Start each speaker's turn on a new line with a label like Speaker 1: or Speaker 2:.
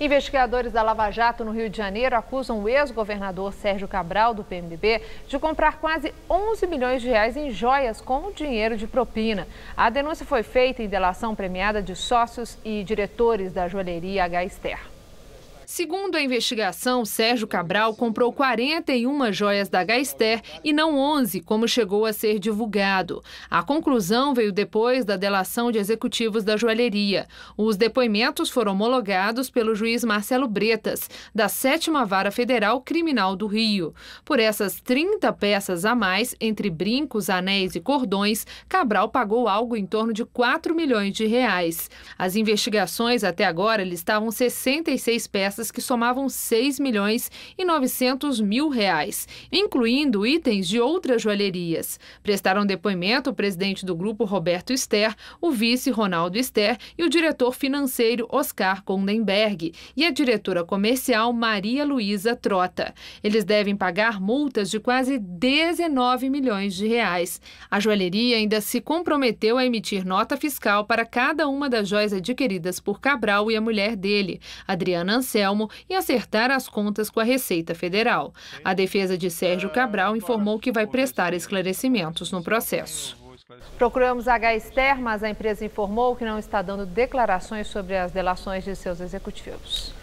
Speaker 1: Investigadores da Lava Jato no Rio de Janeiro acusam o ex-governador Sérgio Cabral, do PMDB, de comprar quase 11 milhões de reais em joias com dinheiro de propina. A denúncia foi feita em delação premiada de sócios e diretores da joalheria H. Ster. Segundo a investigação, Sérgio Cabral comprou 41 joias da Gaister e não 11, como chegou a ser divulgado. A conclusão veio depois da delação de executivos da joalheria. Os depoimentos foram homologados pelo juiz Marcelo Bretas, da 7 Vara Federal Criminal do Rio. Por essas 30 peças a mais, entre brincos, anéis e cordões, Cabral pagou algo em torno de 4 milhões de reais. As investigações até agora listavam 66 peças que somavam 6 milhões e 900 mil reais, incluindo itens de outras joalherias. Prestaram depoimento o presidente do grupo Roberto Ster, o vice Ronaldo Ster e o diretor financeiro Oscar Kondenberg e a diretora comercial Maria Luísa Trota. Eles devem pagar multas de quase 19 milhões de reais. A joalheria ainda se comprometeu a emitir nota fiscal para cada uma das joias adquiridas por Cabral e a mulher dele, Adriana Ansel Anselmo e acertar as contas com a Receita Federal. A defesa de Sérgio é, Cabral informou que vai prestar esclarecimentos é no processo. Procuramos a Gaester, mas a empresa informou que não está dando declarações sobre as delações de seus executivos.